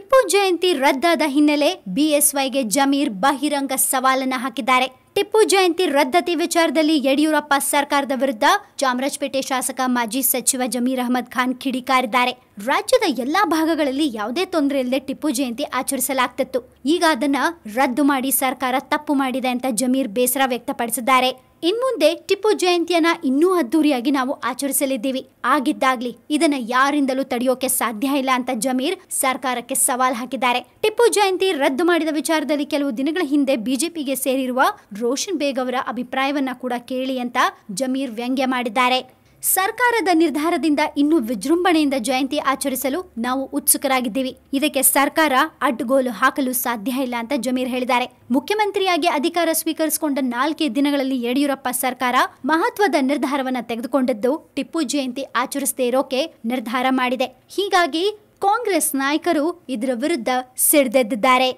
ಟಿಪ್ಪು ಜಯಂತಿ ರದ್ದಾದ ಹಿನ್ನೆಲೆ ಬಿಎಸ್ವೈಗೆ ಜಮೀರ್ ಬಹಿರಂಗ ಸವಾಲನ್ನ ಹಾಕಿದ್ದಾರೆ ಟಿಪ್ಪು ಜಯಂತಿ ರದ್ದತಿ ವಿಚಾರದಲ್ಲಿ ಯಡಿಯೂರಪ್ಪ ಸರ್ಕಾರದ ವಿರುದ್ಧ ಚಾಮರಾಜಪೇಟೆ ಶಾಸಕ ಮಾಜಿ ಸಚಿವ ಜಮೀರ್ ಅಹಮದ್ ಖಾನ್ ಕಿಡಿಕಾರಿದ್ದಾರೆ ರಾಜ್ಯದ ಎಲ್ಲಾ ಭಾಗಗಳಲ್ಲಿ ಯಾವುದೇ ತೊಂದರೆ ಇಲ್ಲದೆ ಟಿಪ್ಪು ಜಯಂತಿ ಆಚರಿಸಲಾಗ್ತಿತ್ತು ಈಗ ಅದನ್ನ ರದ್ದು ಮಾಡಿ ಸರ್ಕಾರ ತಪ್ಪು ಮಾಡಿದೆ ಅಂತ ಜಮೀರ್ ಬೇಸರ ವ್ಯಕ್ತಪಡಿಸಿದ್ದಾರೆ ಇನ್ಮುಂದೆ ಟಿಪ್ಪು ಜಯಂತಿಯನ್ನ ಇನ್ನೂ ಅದ್ದೂರಿಯಾಗಿ ನಾವು ಆಚರಿಸಲಿದ್ದೀವಿ ಆಗಿದ್ದಾಗ್ಲಿ ಇದನ್ನ ಯಾರಿಂದಲೂ ತಡೆಯೋಕೆ ಸಾಧ್ಯ ಇಲ್ಲ ಅಂತ ಜಮೀರ್ ಸರ್ಕಾರಕ್ಕೆ ಸವಾಲ್ ಹಾಕಿದ್ದಾರೆ ಟಿಪ್ಪು ಜಯಂತಿ ರದ್ದು ಮಾಡಿದ ವಿಚಾರದಲ್ಲಿ ಕೆಲವು ದಿನಗಳ ಹಿಂದೆ ಬಿಜೆಪಿಗೆ ಸೇರಿರುವ ರೋಷನ್ ಬೇಗ್ ಅವರ ಅಭಿಪ್ರಾಯವನ್ನ ಕೂಡ ಕೇಳಿ ಅಂತ ಜಮೀರ್ ವ್ಯಂಗ್ಯ ಮಾಡಿದ್ದಾರೆ ಸರ್ಕಾರದ ನಿರ್ಧಾರದಿಂದ ಇನ್ನೂ ವಿಜೃಂಭಣೆಯಿಂದ ಜಯಂತಿ ಆಚರಿಸಲು ನಾವು ಉತ್ಸುಕರಾಗಿದ್ದೀವಿ ಇದಕ್ಕೆ ಸರ್ಕಾರ ಅಡ್ಡಗೋಲು ಹಾಕಲು ಸಾಧ್ಯ ಇಲ್ಲ ಅಂತ ಜಮೀರ್ ಹೇಳಿದ್ದಾರೆ ಮುಖ್ಯಮಂತ್ರಿಯಾಗಿ ಅಧಿಕಾರ ಸ್ವೀಕರಿಸಿಕೊಂಡ ನಾಲ್ಕೇ ದಿನಗಳಲ್ಲಿ ಯಡಿಯೂರಪ್ಪ ಸರ್ಕಾರ ಮಹತ್ವದ ನಿರ್ಧಾರವನ್ನು ತೆಗೆದುಕೊಂಡಿದ್ದು ಟಿಪ್ಪು ಜಯಂತಿ ಆಚರಿಸದೇ ಇರೋಕೆ ನಿರ್ಧಾರ ಮಾಡಿದೆ ಹೀಗಾಗಿ ಕಾಂಗ್ರೆಸ್ ನಾಯಕರು ಇದರ ವಿರುದ್ಧ ಸಿಡ್ದೆದ್ದಿದ್ದಾರೆ